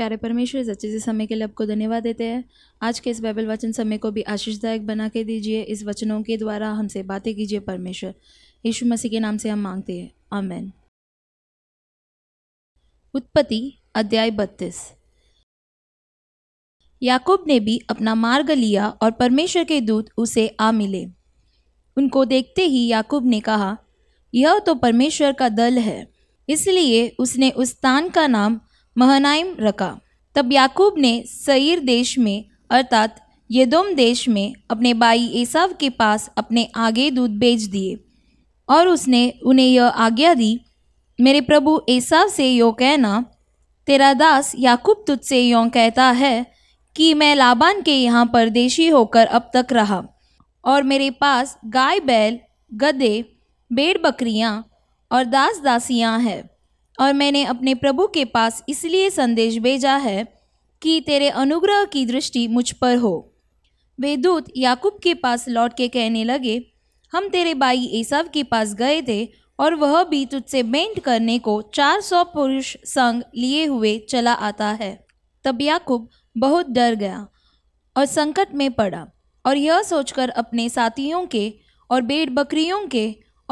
प्यारे परमेश्वर इस अच्छे से समय के लिए आपको धन्यवाद देते हैं आज के इस बाइबल वचन समय को भी आशीषदायक बना के दीजिए इस वचनों के द्वारा हमसे बातें कीजिए परमेश्वर यीशु मसीह के नाम से हम मांगते हैं आमेन उत्पत्ति अध्याय बत्तीस याकूब ने भी अपना मार्ग लिया और परमेश्वर के दूत उसे आ मिले उनको देखते ही याकूब ने कहा यह तो परमेश्वर का दल है इसलिए उसने उस स्थान का नाम महनाइम रखा तब याकूब ने सईर देश में अर्थात यदोम देश में अपने बाई एसाव के पास अपने आगे दूध बेच दिए और उसने उन्हें यह आज्ञा दी मेरे प्रभु एसाव से यो कहना तेरा दास याकूब तुझसे यों कहता है कि मैं लाबान के यहाँ परदेशी होकर अब तक रहा और मेरे पास गाय बैल गधे भेड़ बकरियाँ और दास दासियाँ हैं और मैंने अपने प्रभु के पास इसलिए संदेश भेजा है कि तेरे अनुग्रह की दृष्टि मुझ पर हो वे दूत याकूब के पास लौट के कहने लगे हम तेरे भाई ऐसा के पास गए थे और वह भी तुझसे बेंट करने को चार सौ पुरुष संग लिए हुए चला आता है तब याकूब बहुत डर गया और संकट में पड़ा और यह सोचकर अपने साथियों के और बेड़ बकरियों के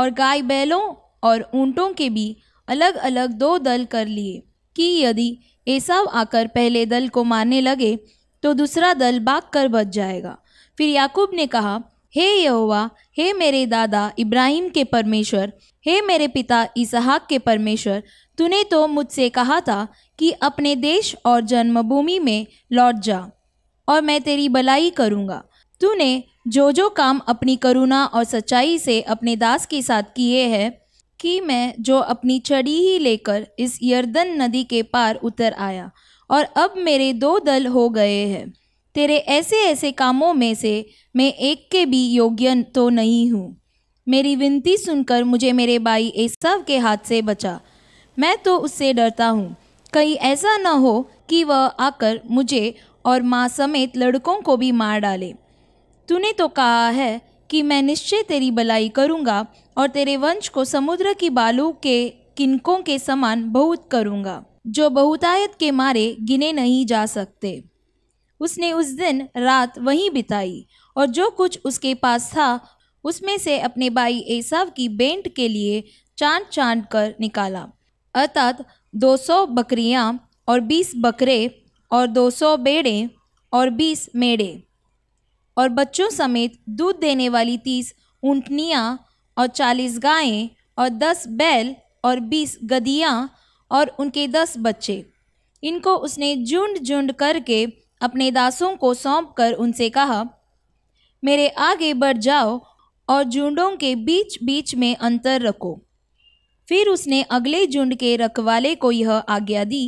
और गाय बैलों और ऊँटों के भी अलग अलग दो दल कर लिए कि यदि ऐसा आकर पहले दल को मारने लगे तो दूसरा दल भाग कर बच जाएगा फिर याकूब ने कहा हे यहोवा हे मेरे दादा इब्राहिम के परमेश्वर हे मेरे पिता इसहाक के परमेश्वर तूने तो मुझसे कहा था कि अपने देश और जन्मभूमि में लौट जा और मैं तेरी भलाई करूँगा तूने जो जो काम अपनी करुणा और सच्चाई से अपने दास के साथ किए हैं कि मैं जो अपनी छड़ी ही लेकर इस यर्दन नदी के पार उतर आया और अब मेरे दो दल हो गए हैं तेरे ऐसे ऐसे कामों में से मैं एक के भी योग्य तो नहीं हूँ मेरी विनती सुनकर मुझे मेरे भाई एसव के हाथ से बचा मैं तो उससे डरता हूँ कहीं ऐसा न हो कि वह आकर मुझे और माँ समेत लड़कों को भी मार डाले तूने तो कहा है कि मैं निश्चय तेरी भलाई करूँगा और तेरे वंश को समुद्र की बालू के किनकों के समान बहुत करूँगा जो बहुतायत के मारे गिने नहीं जा सकते उसने उस दिन रात वहीं बिताई और जो कुछ उसके पास था उसमें से अपने भाई एसाव की बेंट के लिए चांद चांद कर निकाला अर्थात 200 बकरियां और 20 बकरे और 200 बेड़े और 20 मेड़े और बच्चों समेत दूध देने वाली तीस ऊँटनियाँ और चालीस गायें और दस बैल और बीस गदियाँ और उनके दस बच्चे इनको उसने झुंड झुंड करके अपने दासों को सौंप कर उनसे कहा मेरे आगे बढ़ जाओ और झुंडों के बीच बीच में अंतर रखो फिर उसने अगले झुंड के रखवाले को यह आज्ञा दी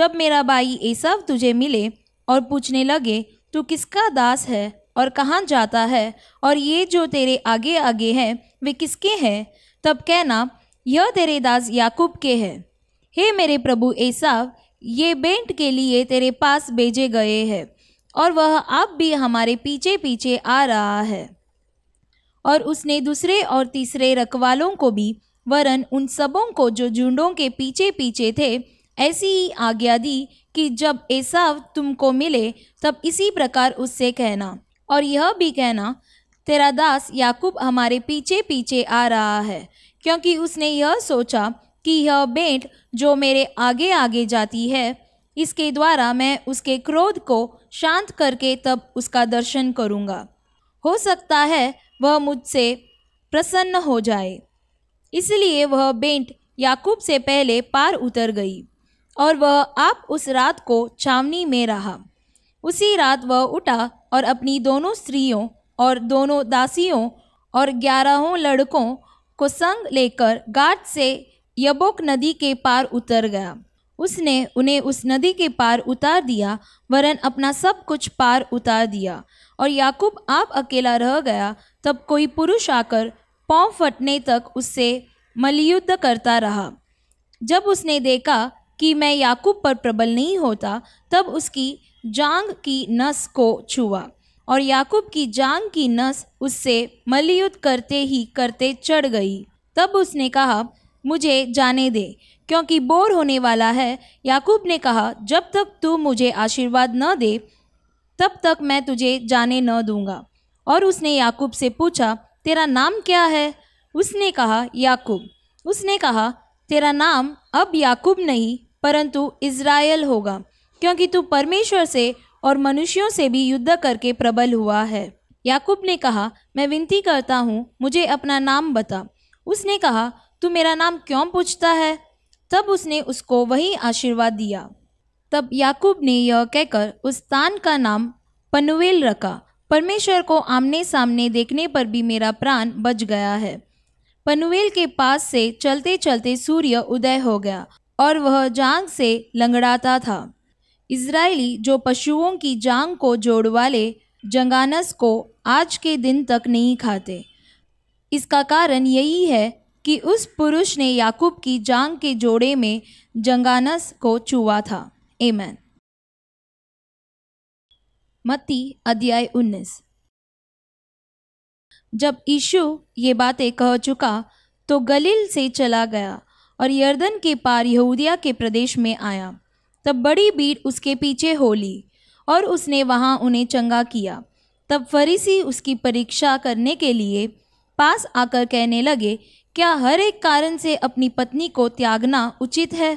जब मेरा भाई सब तुझे मिले और पूछने लगे तू किसका दास है और कहाँ जाता है और ये जो तेरे आगे आगे है वे किसके हैं तब कहना यह तेरे दास याकूब के हैं हे मेरे प्रभु ऐसा ये बेंट के लिए तेरे पास भेजे गए हैं और वह अब भी हमारे पीछे पीछे आ रहा है और उसने दूसरे और तीसरे रखवालों को भी वरन उन सबों को जो झुंडों के पीछे पीछे थे ऐसी ही आज्ञा दी कि जब ऐसा तुमको मिले तब इसी प्रकार उससे कहना और यह भी कहना तेरा दास याकूब हमारे पीछे पीछे आ रहा है क्योंकि उसने यह सोचा कि यह बेंट जो मेरे आगे आगे जाती है इसके द्वारा मैं उसके क्रोध को शांत करके तब उसका दर्शन करूँगा हो सकता है वह मुझसे प्रसन्न हो जाए इसलिए वह बेंट याकूब से पहले पार उतर गई और वह आप उस रात को छावनी में रहा उसी रात वह उठा और अपनी दोनों स्त्रियों और दोनों दासियों और ग्यारहों लड़कों को संग लेकर गाट से यबोक नदी के पार उतर गया उसने उन्हें उस नदी के पार उतार दिया वरन अपना सब कुछ पार उतार दिया और याकूब आप अकेला रह गया तब कोई पुरुष आकर पाँव फटने तक उससे मलयुद्ध करता रहा जब उसने देखा कि मैं याकूब पर प्रबल नहीं होता तब उसकी जांग की नस को छुआ और याकूब की जांग की नस उससे मलयुद्ध करते ही करते चढ़ गई तब उसने कहा मुझे जाने दे क्योंकि बोर होने वाला है याकूब ने कहा जब तक तू मुझे आशीर्वाद न दे तब तक मैं तुझे जाने न दूंगा और उसने याकूब से पूछा तेरा नाम क्या है उसने कहा याकूब उसने कहा तेरा नाम अब याकूब नहीं परंतु इज़राइल होगा क्योंकि तू परमेश्वर से और मनुष्यों से भी युद्ध करके प्रबल हुआ है याकूब ने कहा मैं विनती करता हूँ मुझे अपना नाम बता उसने कहा तू मेरा नाम क्यों पूछता है तब उसने उसको वही आशीर्वाद दिया तब याकूब ने यह कहकर उस स्थान का नाम पनवेल रखा परमेश्वर को आमने सामने देखने पर भी मेरा प्राण बच गया है पनवेल के पास से चलते चलते सूर्य उदय हो गया और वह जांग से लंगड़ाता था इसराइली जो पशुओं की जांग को जोड़ वाले जंगानस को आज के दिन तक नहीं खाते इसका कारण यही है कि उस पुरुष ने याकूब की जांग के जोड़े में जंगानस को चुआ था एमैन मत्ती अध्याय उन्नीस जब यीशु ये बातें कह चुका तो गलील से चला गया और यर्दन के पार यहूदिया के प्रदेश में आया तब बड़ी भीड़ उसके पीछे हो ली और उसने वहाँ उन्हें चंगा किया तब फरीसी उसकी परीक्षा करने के लिए पास आकर कहने लगे क्या हर एक कारण से अपनी पत्नी को त्यागना उचित है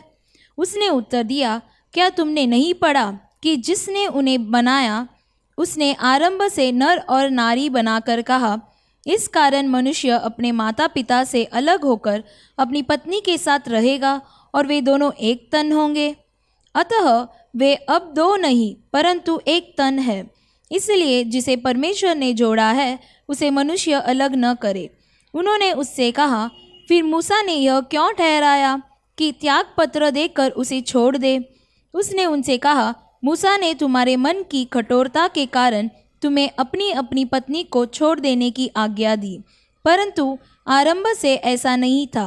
उसने उत्तर दिया क्या तुमने नहीं पढ़ा कि जिसने उन्हें बनाया उसने आरंभ से नर और नारी बनाकर कहा इस कारण मनुष्य अपने माता पिता से अलग होकर अपनी पत्नी के साथ रहेगा और वे दोनों एक तन होंगे अतः वे अब दो नहीं परंतु एक तन है इसलिए जिसे परमेश्वर ने जोड़ा है उसे मनुष्य अलग न करे उन्होंने उससे कहा फिर मूसा ने यह क्यों ठहराया कि त्याग पत्र देकर उसे छोड़ दे उसने उनसे कहा मूसा ने तुम्हारे मन की कठोरता के कारण तुम्हें अपनी अपनी पत्नी को छोड़ देने की आज्ञा दी परंतु आरंभ से ऐसा नहीं था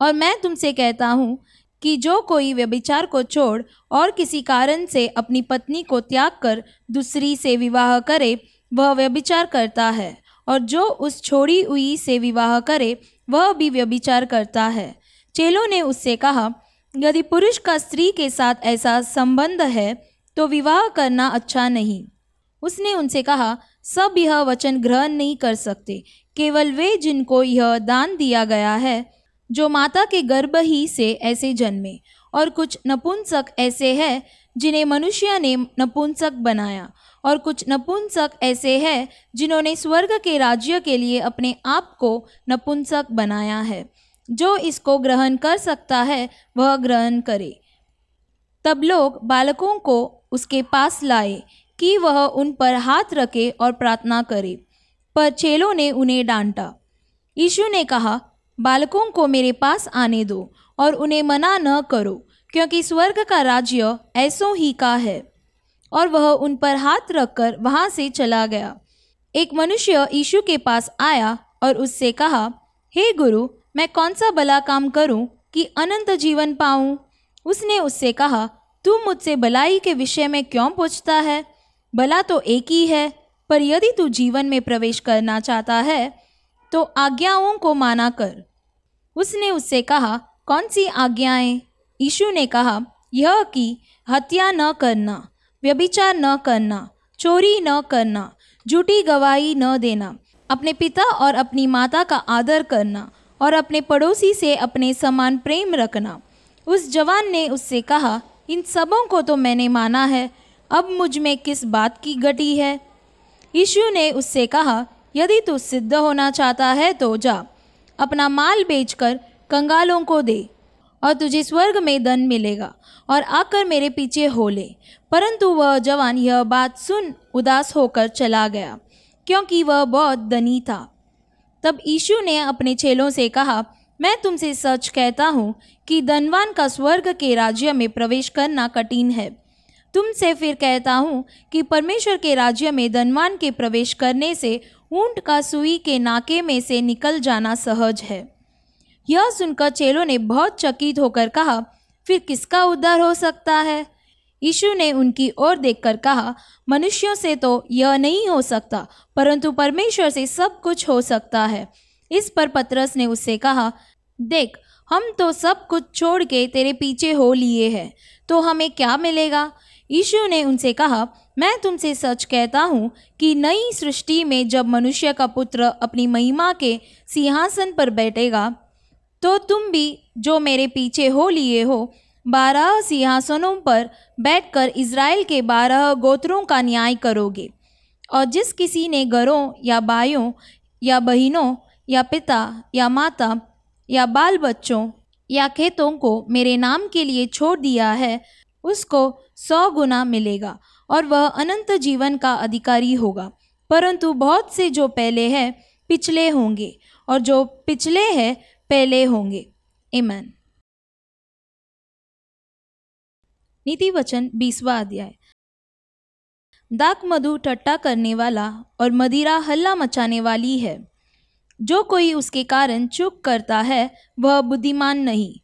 और मैं तुमसे कहता हूँ कि जो कोई व्यभिचार को छोड़ और किसी कारण से अपनी पत्नी को त्याग कर दूसरी से विवाह करे वह व्यभिचार करता है और जो उस छोड़ी हुई से विवाह करे वह भी व्यभिचार करता है चेलो ने उससे कहा यदि पुरुष का स्त्री के साथ ऐसा संबंध है तो विवाह करना अच्छा नहीं उसने उनसे कहा सब यह वचन ग्रहण नहीं कर सकते केवल वे जिनको यह दान दिया गया है जो माता के गर्भ ही से ऐसे जन्मे और कुछ नपुंसक ऐसे हैं जिन्हें मनुष्य ने नपुंसक बनाया और कुछ नपुंसक ऐसे हैं जिन्होंने स्वर्ग के राज्य के लिए अपने आप को नपुंसक बनाया है जो इसको ग्रहण कर सकता है वह ग्रहण करे तब लोग बालकों को उसके पास लाए कि वह उन पर हाथ रखे और प्रार्थना करे पर चेलों ने उन्हें डांटा यीशु ने कहा बालकों को मेरे पास आने दो और उन्हें मना न करो क्योंकि स्वर्ग का राज्य ऐसों ही का है और वह उन पर हाथ रखकर वहाँ से चला गया एक मनुष्य यीशु के पास आया और उससे कहा हे hey गुरु मैं कौन सा भला काम करूं कि अनंत जीवन पाऊं? उसने उससे कहा तू मुझसे भलाई के विषय में क्यों पूछता है भला तो एक ही है पर यदि तू जीवन में प्रवेश करना चाहता है तो आज्ञाओं को माना कर उसने उससे कहा कौन सी आज्ञाएं यीशु ने कहा यह कि हत्या न करना व्यभिचार न करना चोरी न करना झूठी गवाही न देना अपने पिता और अपनी माता का आदर करना और अपने पड़ोसी से अपने समान प्रेम रखना उस जवान ने उससे कहा इन सबों को तो मैंने माना है अब मुझ में किस बात की घटी है यीशु ने उससे कहा यदि तू सिद्ध होना चाहता है तो जा अपना माल बेचकर कंगालों को दे और तुझे स्वर्ग में धन मिलेगा और आकर मेरे पीछे हो ले परंतु वह जवान यह बात सुन उदास होकर चला गया क्योंकि वह बहुत धनी था तब यीशु ने अपने चेलों से कहा मैं तुमसे सच कहता हूँ कि धनवान का स्वर्ग के राज्य में प्रवेश करना कठिन है तुमसे फिर कहता हूँ कि परमेश्वर के राज्य में धनवान के प्रवेश करने से ऊंट का सुई के नाके में से निकल जाना सहज है यह सुनकर चेलों ने बहुत चकित होकर कहा फिर किसका उद्धार हो सकता है यीशु ने उनकी ओर देखकर कहा मनुष्यों से तो यह नहीं हो सकता परंतु परमेश्वर से सब कुछ हो सकता है इस पर पतरस ने उससे कहा देख हम तो सब कुछ छोड़ के तेरे पीछे हो लिए हैं तो हमें क्या मिलेगा यीशु ने उनसे कहा मैं तुमसे सच कहता हूँ कि नई सृष्टि में जब मनुष्य का पुत्र अपनी महिमा के सिंहासन पर बैठेगा तो तुम भी जो मेरे पीछे हो लिए हो बारह सिंहासनों पर बैठकर इसराइल के बारह गोत्रों का न्याय करोगे और जिस किसी ने घरों या बायों या बहनों या पिता या माता या बाल बच्चों या खेतों को मेरे नाम के लिए छोड़ दिया है उसको सौ गुना मिलेगा और वह अनंत जीवन का अधिकारी होगा परंतु बहुत से जो पहले हैं पिछले होंगे और जो पिछले हैं पहले होंगे ईमान नीति वचन बीसवा अध्याय दाक मधु ठट्टा करने वाला और मदिरा हल्ला मचाने वाली है जो कोई उसके कारण चुप करता है वह बुद्धिमान नहीं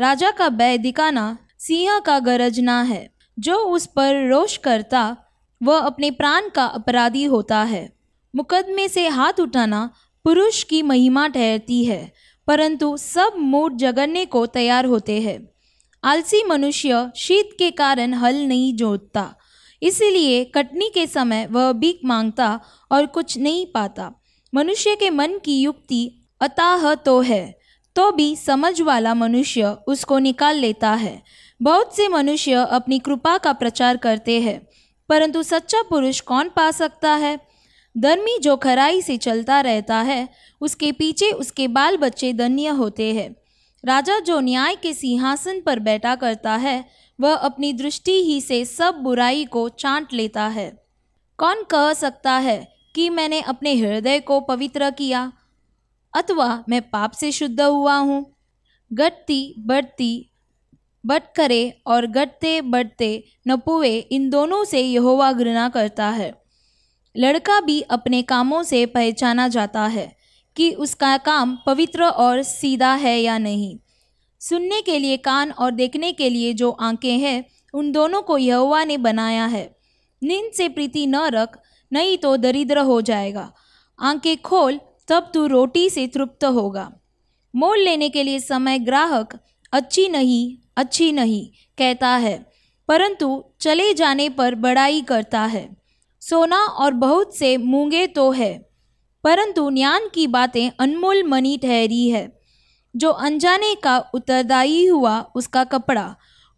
राजा का भय दिखाना सिंह का गरजना है जो उस पर रोष करता वह अपने प्राण का अपराधी होता है मुकदमे से हाथ उठाना पुरुष की महिमा ठहरती है परंतु सब मूड जगड़ने को तैयार होते हैं आलसी मनुष्य शीत के कारण हल नहीं जोतता इसलिए कटनी के समय वह भीख मांगता और कुछ नहीं पाता मनुष्य के मन की युक्ति अताह तो है तो भी समझ वाला मनुष्य उसको निकाल लेता है बहुत से मनुष्य अपनी कृपा का प्रचार करते हैं परंतु सच्चा पुरुष कौन पा सकता है धर्मी जो खराई से चलता रहता है उसके पीछे उसके बाल बच्चे धन्य होते हैं राजा जो न्याय के सिंहासन पर बैठा करता है वह अपनी दृष्टि ही से सब बुराई को चाट लेता है कौन कह सकता है कि मैंने अपने हृदय को पवित्र किया अथवा मैं पाप से शुद्ध हुआ हूँ घटती बढ़ती बट करे और गटते बढ़ते नपुए इन दोनों से यहोवा घृणा करता है लड़का भी अपने कामों से पहचाना जाता है कि उसका काम पवित्र और सीधा है या नहीं सुनने के लिए कान और देखने के लिए जो आंखें हैं उन दोनों को यहोवा ने बनाया है नींद से प्रीति न रख नहीं तो दरिद्र हो जाएगा आंखें खोल तब तू रोटी से तृप्त होगा मोल लेने के लिए समय ग्राहक अच्छी नहीं अच्छी नहीं कहता है परंतु चले जाने पर बड़ाई करता है सोना और बहुत से मूंगे तो है परंतु ज्ञान की बातें अनमोल मनी ठहरी है जो अनजाने का उत्तरदायी हुआ उसका कपड़ा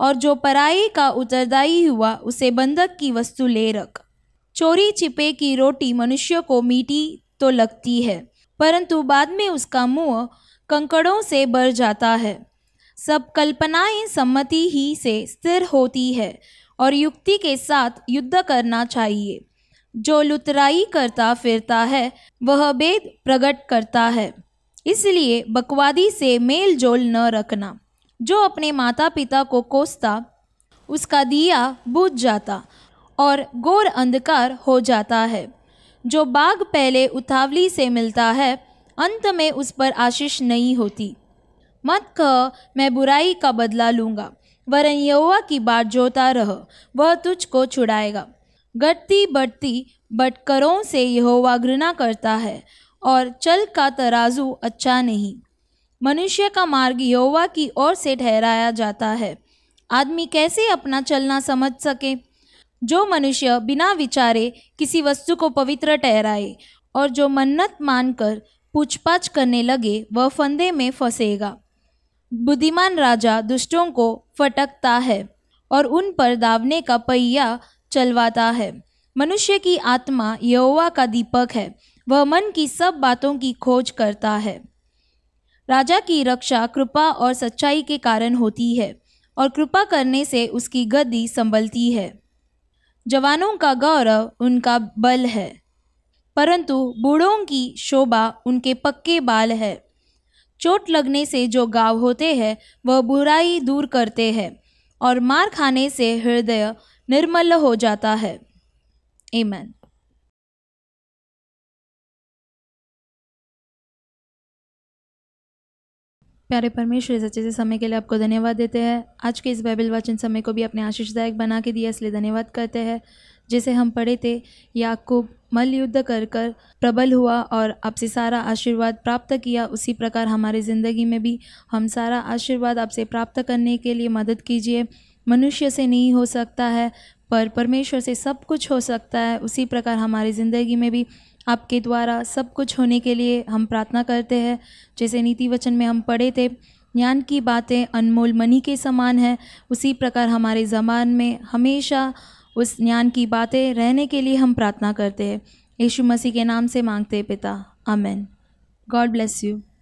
और जो पराये का उत्तरदायी हुआ उसे बंधक की वस्तु ले रख चोरी छिपे की रोटी मनुष्य को मीठी तो लगती है परंतु बाद में उसका मुंह कंकड़ों से भर जाता है सब कल्पनाएं सम्मति ही से स्थिर होती है और युक्ति के साथ युद्ध करना चाहिए जो लुतराई करता फिरता है वह भेद प्रकट करता है इसलिए बकवादी से मेल जोल न रखना जो अपने माता पिता को कोसता उसका दिया बुझ जाता और गोर अंधकार हो जाता है जो बाग पहले उतावली से मिलता है अंत में उस पर आशीष नहीं होती मत कह मैं बुराई का बदला लूँगा वरन यौवा की बाट जोता रह वह तुझको छुड़ाएगा घटती बढ़ती बटकरों से यहोवा घृणा करता है और चल का तराजू अच्छा नहीं मनुष्य का मार्ग यहोवा की ओर से ठहराया जाता है आदमी कैसे अपना चलना समझ सके जो मनुष्य बिना विचारे किसी वस्तु को पवित्र ठहराए और जो मन्नत मानकर पूछपाछ करने लगे वह फंदे में फंसेगा बुद्धिमान राजा दुष्टों को फटकता है और उन पर दावने का पहिया चलवाता है मनुष्य की आत्मा यहोवा का दीपक है वह मन की सब बातों की खोज करता है राजा की रक्षा कृपा और सच्चाई के कारण होती है और कृपा करने से उसकी गद्दी संभलती है जवानों का गौरव उनका बल है परंतु बूढ़ों की शोभा उनके पक्के बाल है चोट लगने से जो गाव होते हैं वह बुराई दूर करते हैं और मार खाने से हृदय निर्मल हो जाता है एमन प्यारे परमेश्वर इस अच्छे से समय के लिए आपको धन्यवाद देते हैं आज के इस बाइबल वाचन समय को भी अपने आशीषदायक बना के दिया इसलिए धन्यवाद करते हैं जिसे हम पढ़े थे याकूब मल युद्ध कर कर प्रबल हुआ और आपसे सारा आशीर्वाद प्राप्त किया उसी प्रकार हमारी ज़िंदगी में भी हम सारा आशीर्वाद आपसे प्राप्त करने के लिए मदद कीजिए मनुष्य से नहीं हो सकता है पर परमेश्वर से सब कुछ हो सकता है उसी प्रकार हमारी ज़िंदगी में भी आपके द्वारा सब कुछ होने के लिए हम प्रार्थना करते हैं जैसे नीति वचन में हम पढ़े थे ज्ञान की बातें अनमोल मनी के समान है उसी प्रकार हमारे ज़मान में हमेशा उस ज्ञान की बातें रहने के लिए हम प्रार्थना करते हैं यीशु मसीह के नाम से मांगते हैं पिता अमेन गॉड ब्लेस यू